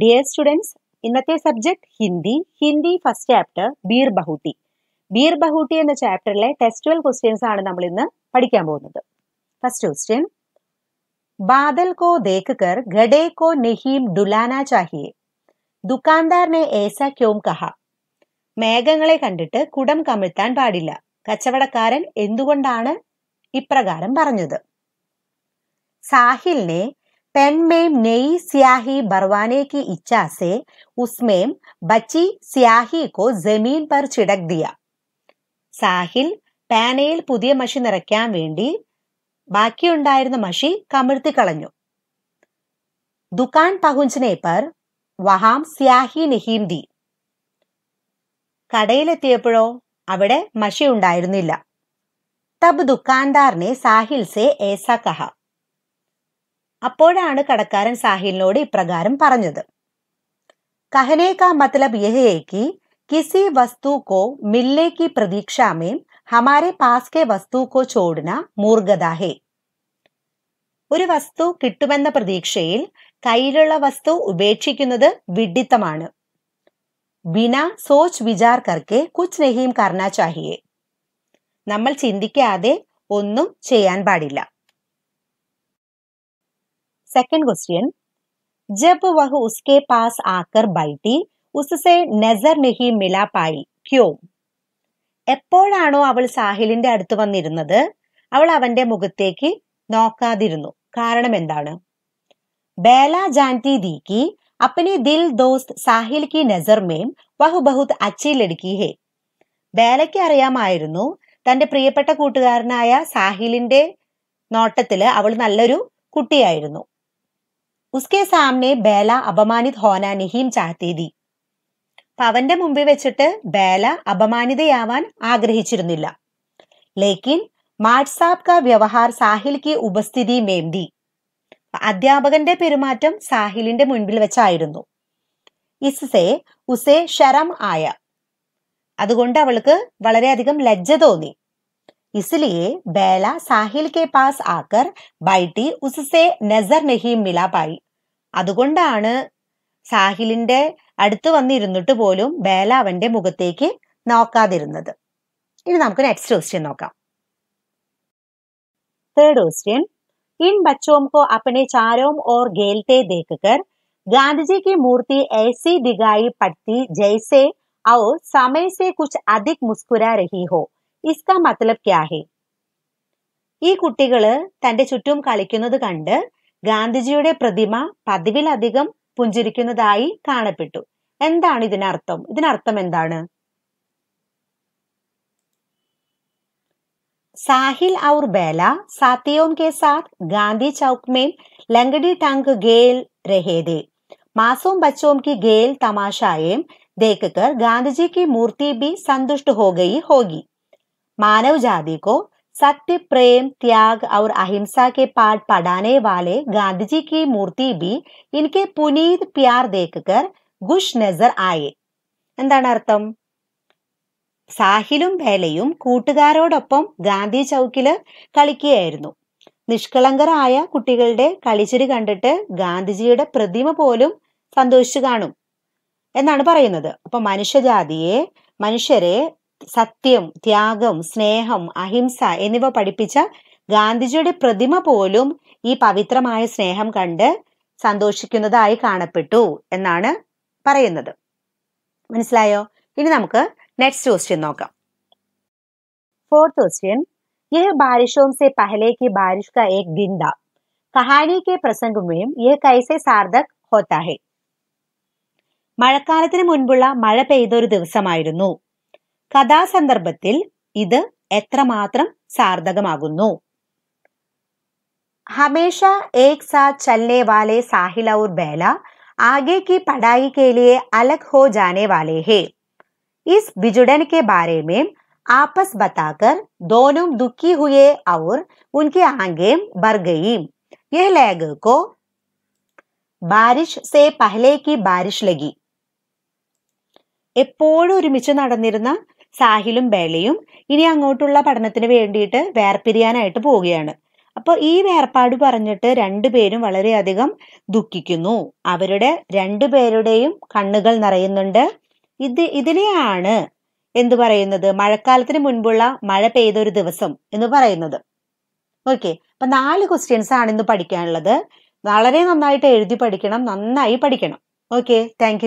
dear students ഇന്നത്തെ subject Hindi Hindi first chapter Bir Bahuti Bir Bahuti എന്ന ചാപ്റ്ററിലെ ടെസ്റ്റുവൽ ക്വസ്റ്റ്യൻസ് ആണ് നമ്മൾ ഇന്ന് പഠിക്കാൻ പോകുന്നത് ഫസ്റ്റ് ക്വസ്റ്റ്യൻ ബാദൽ കോ ദേഖ് കർ ഘടേ കോ നെഹീം ഡുലാന ചാഹിയെ ദുക്കാൻദാറിനെ ഏസ ക്യോം കഹ മേഘങ്ങളെ കണ്ടിട്ട് കുടം കമിഴ്ത്താൻ പാടില്ല കച്ചവടക്കാരൻ എന്തുകൊണ്ടാണ് ഇപ്രകാരം പറഞ്ഞത് സാഹിലിനെ पेन में नई स्याही भरवाने की इच्छा से उसमें बची स्याही को जमीन पर छिड़क दिया സാഹിൽ പാനയിൽ പുതിയ മഷി നിറയ്ക്കാൻ വേണ്ടി ബാക്കിയുണ്ടായിരുന്ന മഷി കമിഴ്ത്തി കളഞ്ഞു ദുക്കാൻ പഹുഞ്ചിനെ പർ വഹാം സ്യാഹി നിഹീംദി കടയിലെത്തിയപ്പോഴോ അവിടെ മഷി ഉണ്ടായിരുന്നില്ല തബ് ദുക്കാൻദാറിനെ സാഹിൽ സെ ഏസ കഹ അപ്പോഴാണ് കടക്കാരൻ സാഹിലിനോട് ഇപ്രകാരം പറഞ്ഞത് कहने का मतलब यह है कि किसी वस्तु को मिलने की വസ്തു കോ छोड़ना മൂർഗദാഹേ ഒരു വസ്തു കിട്ടുമെന്ന പ്രതീക്ഷയിൽ കയ്യിലുള്ള വസ്തു ഉപേക്ഷിക്കുന്നത് വിഡിത്തമാണ് ബിന സോച്ച് വിചാർ കർക്കെ കുച്ച് നെഹീം കർണ ചാഹിയെ നമ്മൾ ചിന്തിക്കാതെ ഒന്നും ചെയ്യാൻ പാടില്ല സെക്കൻഡ് क्वेश्चन जब वह उसके पास आकर बैठी उससे നെസർ നെഹി മില പായി ക്യോ എപ്പോഴാണോ അവൾ സാഹിലിന്റെ അടുത്ത് വന്നിരുന്നത് അവൾ അവന്റെ മുഖത്തേക്ക് നോക്കാതിരുന്നു കാരണം എന്താണ് ബേല ജാൻറ്റി ദീക്കി അപ്പനി ദിൽ ദോസ്ത് സാഹിൽ കി നസർ മേം വഹു ബഹുത് അച്ചി ലടുക്കി ഹേ ബേലയ്ക്ക് അറിയാമായിരുന്നു തന്റെ പ്രിയപ്പെട്ട കൂട്ടുകാരനായ സാഹിലിന്റെ നോട്ടത്തില് അവൾ നല്ലൊരു കുട്ടിയായിരുന്നു उसके സാമനെ ബേല അപമാനിത് ഹോനാ നഹീം ചാത്തേതി പവന്റെ മുമ്പിൽ വെച്ചിട്ട് ബേല അപമാനിതയാവാൻ ആഗ്രഹിച്ചിരുന്നില്ല ലേക്കിൻ മാഡ്സാബ് കാ വ്യവഹാർ സാഹിൽ കി ഉപസ്ഥിതി മേംതി അധ്യാപകന്റെ പെരുമാറ്റം സാഹിലിന്റെ മുൻപിൽ വെച്ചായിരുന്നു ഇസ്സെ ഉസെ ഷരം ആയ അതുകൊണ്ട് അവൾക്ക് വളരെയധികം ലജ്ജ തോന്നി इसलिए बेला സാഹിൽ കെ പാസ് ആക്കർ ബൈട്ടി उससे നസർ नहीं मिला പായി അതുകൊണ്ടാണ് സാഹിലിന്റെ അടുത്ത് വന്നിരുന്നിട്ട് പോലും ബേല അവന്റെ മുഖത്തേക്ക് നോക്കാതിരുന്നത് ഇനി നമുക്ക് നെക്സ്റ്റ് ക്വസ്റ്റ്യൻ നോക്കാം തേർഡ് ക്വസ്റ്റ്യൻ इन बच्चों को अपने चारों ओर घेलते देखकर गांधी जी की मूर्ति ऐसी दिखाई पड़ती जैसे और समय से कुछ अधिक മുസ്കുരാ രഹി ഹോ इसका मतलब क्या है ഈ കുട്ടികള് തന്റെ ചുറ്റും കളിക്കുന്നത് കണ്ട് ഗാന്ധിജിയുടെ പ്രതിമ പതിവിലധികം പുഞ്ചിരിക്കുന്നതായി കാണപ്പെട്ടു എന്താണ് ഇതിനർത്ഥം ഇതിനർത്ഥം എന്താണ് സാഹിൽ ഔർ ബേല സാത്തിയോം കെ സാത് ഗാന്ധി ചൗക്ക് മേം ലങ്കടി ടാങ്ക് ഗേൽ രഹേദേ മാസോം ബച്ചോം കി ഗേൽ തമാശായേം ദേക്കർ ഗാന്ധിജി കി മൂർത്തി ബി भी संतुष्ट हो गई होगी मानव जाति को सत्य प्रेम त्याग और अहिंसा के पाठ पढ़ाने वाले गांधी जी की मूर्ति भी इनके पुनीत प्यार देखकर गुश नजर ആയെ എന്താണ് അർത്ഥം സാഹിലും വേലയും കൂട്ടുകാരോടൊപ്പം ഗാന്ധി ചൗക്കില് കളിക്കുകയായിരുന്നു നിഷ്കളങ്കരായ കുട്ടികളുടെ കളിച്ചിരി കണ്ടിട്ട് ഗാന്ധിജിയുടെ പ്രതിമ പോലും സന്തോഷിച്ചു കാണും എന്നാണ് പറയുന്നത് അപ്പൊ മനുഷ്യജാതിയെ മനുഷ്യരെ സത്യം ത്യാഗം സ്നേഹം അഹിംസ എന്നിവ പഠിപ്പിച്ച ഗാന്ധിജിയുടെ പ്രതിമ പോലും ഈ പവിത്രമായ സ്നേഹം കണ്ട് സന്തോഷിക്കുന്നതായി കാണപ്പെട്ടു എന്നാണ് പറയുന്നത് മനസ്സിലായോ ഇനി നമുക്ക് നെക്സ്റ്റ് ക്വസ്റ്റ്യൻ നോക്കാം ഫോർത്ത് ക്വസ്റ്റ്യൻ यह बारिशों से पहले की बारिश का एक दिन था കഹാനി കെ പ്രസംഗ് മേം യഹ കൈസെ സാർദക് ഹോത്താഹെ മഴക്കാലത്തിന് മുൻപുള്ള മഴ പെയ്തൊരു ദിവസമായിരുന്നു കഥാസന്ദർഭത്തിൽ ഇത് എത്രമാത്രം സാർത്ഥകമാകുന്നു ഹമേഷ ഏക് സാ ചല്ലേ വാലെ സാഹിൽ ഔർ ബേല आगे കി പടായി के लिए ഹോ ജാനെ വാലേ ഹേ ഇസ് ബിജുഡൻ കെ के മേം में ബത്താക്കർ ദോനും ദുഃഖി दुखी ഔർ ഉൻകെ उनकी आंखें भर ലേഗ് കോ ബാരിഷ് സേ കി ബാരിഷ് ലഗി എപ്പോഴും ഒരുമിച്ച് നടന്നിരുന്ന സാഹിലും ബേലയും ഇനി അങ്ങോട്ടുള്ള പഠനത്തിന് വേണ്ടിയിട്ട് വേർപിരിയാനായിട്ട് പോവുകയാണ് അപ്പോൾ ഈ വേർപാട് പറഞ്ഞിട്ട് രണ്ടുപേരും വളരെയധികം ദുഃഖിക്കുന്നു അവരുടെ രണ്ടുപേരുടെയും കണ്ണുകൾ നിറയുന്നുണ്ട് ഇത് ഇതിനെയാണ് എന്ത് പറയുന്നത് മഴക്കാലത്തിന് മുൻപുള്ള മഴ പെയ്ത ഒരു ദിവസം എന്ന് പറയുന്നത് ഓക്കെ അപ്പൊ നാല് ക്വസ്റ്റ്യൻസ് ആണ് ഇന്ന് പഠിക്കാനുള്ളത് വളരെ നന്നായിട്ട് എഴുതി പഠിക്കണം നന്നായി പഠിക്കണം ഓക്കെ താങ്ക്